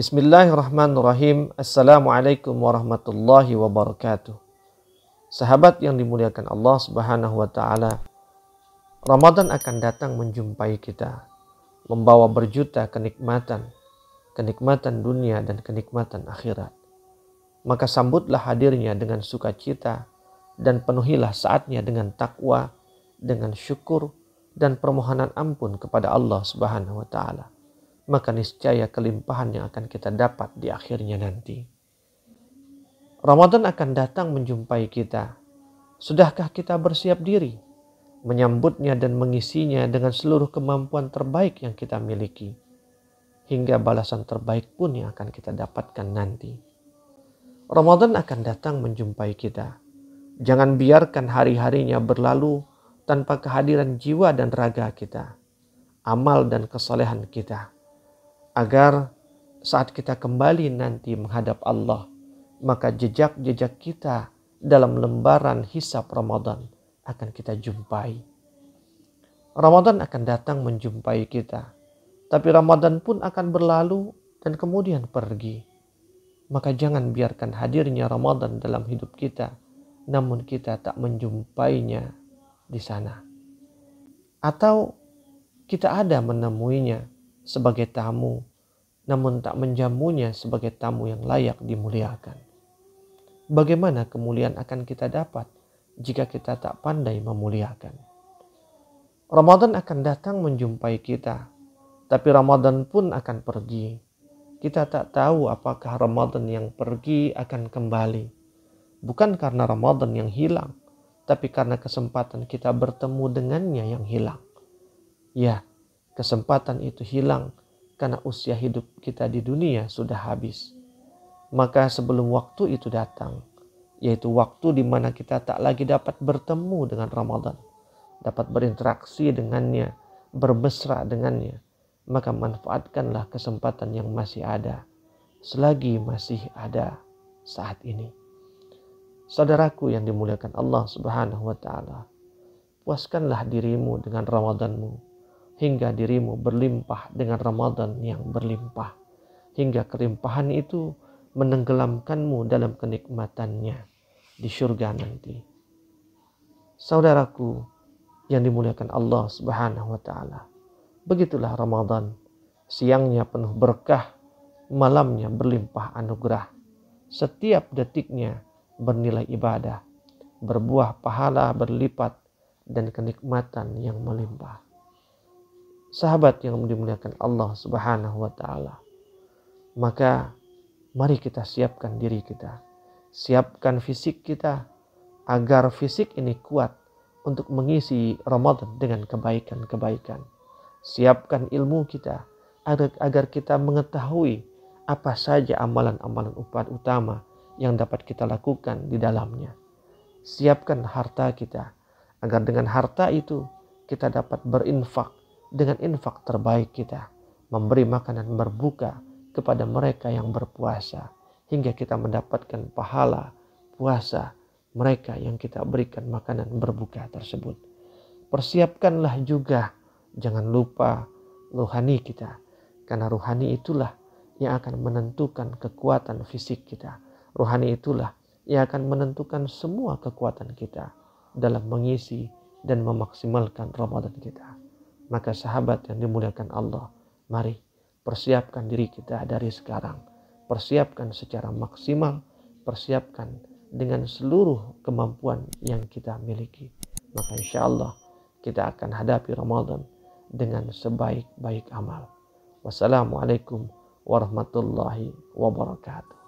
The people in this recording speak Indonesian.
Bismillahirrahmanirrahim. Assalamualaikum warahmatullahi wabarakatuh. Sahabat yang dimuliakan Allah Subhanahu wa taala. Ramadan akan datang menjumpai kita, membawa berjuta kenikmatan, kenikmatan dunia dan kenikmatan akhirat. Maka sambutlah hadirnya dengan sukacita dan penuhilah saatnya dengan takwa, dengan syukur dan permohonan ampun kepada Allah Subhanahu wa taala maka niscaya kelimpahan yang akan kita dapat di akhirnya nanti. Ramadan akan datang menjumpai kita. Sudahkah kita bersiap diri menyambutnya dan mengisinya dengan seluruh kemampuan terbaik yang kita miliki? Hingga balasan terbaik pun yang akan kita dapatkan nanti. Ramadan akan datang menjumpai kita. Jangan biarkan hari-harinya berlalu tanpa kehadiran jiwa dan raga kita, amal dan kesalehan kita agar saat kita kembali nanti menghadap Allah, maka jejak-jejak kita dalam lembaran hisap Ramadan akan kita jumpai. Ramadan akan datang menjumpai kita, tapi Ramadan pun akan berlalu dan kemudian pergi. Maka jangan biarkan hadirnya Ramadan dalam hidup kita, namun kita tak menjumpainya di sana. Atau kita ada menemuinya, sebagai tamu, namun tak menjamunya sebagai tamu yang layak dimuliakan. Bagaimana kemuliaan akan kita dapat jika kita tak pandai memuliakan? Ramadan akan datang menjumpai kita, tapi Ramadan pun akan pergi. Kita tak tahu apakah Ramadan yang pergi akan kembali, bukan karena Ramadan yang hilang, tapi karena kesempatan kita bertemu dengannya yang hilang. Ya, kesempatan itu hilang karena usia hidup kita di dunia sudah habis. Maka sebelum waktu itu datang, yaitu waktu di mana kita tak lagi dapat bertemu dengan Ramadan, dapat berinteraksi dengannya, bermesra dengannya, maka manfaatkanlah kesempatan yang masih ada, selagi masih ada saat ini. Saudaraku yang dimuliakan Allah Subhanahu wa taala, puaskanlah dirimu dengan Ramadanmu hingga dirimu berlimpah dengan Ramadan yang berlimpah. Hingga kelimpahan itu menenggelamkanmu dalam kenikmatannya di surga nanti. Saudaraku yang dimuliakan Allah Subhanahu wa taala. Begitulah Ramadan. Siangnya penuh berkah, malamnya berlimpah anugerah. Setiap detiknya bernilai ibadah, berbuah pahala berlipat dan kenikmatan yang melimpah sahabat yang dimuliakan Allah Subhanahu wa taala. Maka mari kita siapkan diri kita. Siapkan fisik kita agar fisik ini kuat untuk mengisi Ramadan dengan kebaikan-kebaikan. Siapkan ilmu kita agar, kita mengetahui apa saja amalan-amalan upah utama yang dapat kita lakukan di dalamnya. Siapkan harta kita agar dengan harta itu kita dapat berinfak dengan infak terbaik kita, memberi makanan berbuka kepada mereka yang berpuasa, hingga kita mendapatkan pahala puasa mereka yang kita berikan makanan berbuka tersebut. Persiapkanlah juga, jangan lupa rohani kita, karena rohani itulah yang akan menentukan kekuatan fisik kita. Rohani itulah yang akan menentukan semua kekuatan kita dalam mengisi dan memaksimalkan Ramadan kita. Maka sahabat yang dimuliakan Allah, mari persiapkan diri kita dari sekarang. Persiapkan secara maksimal, persiapkan dengan seluruh kemampuan yang kita miliki. Maka insya Allah kita akan hadapi Ramadan dengan sebaik-baik amal. Wassalamualaikum warahmatullahi wabarakatuh.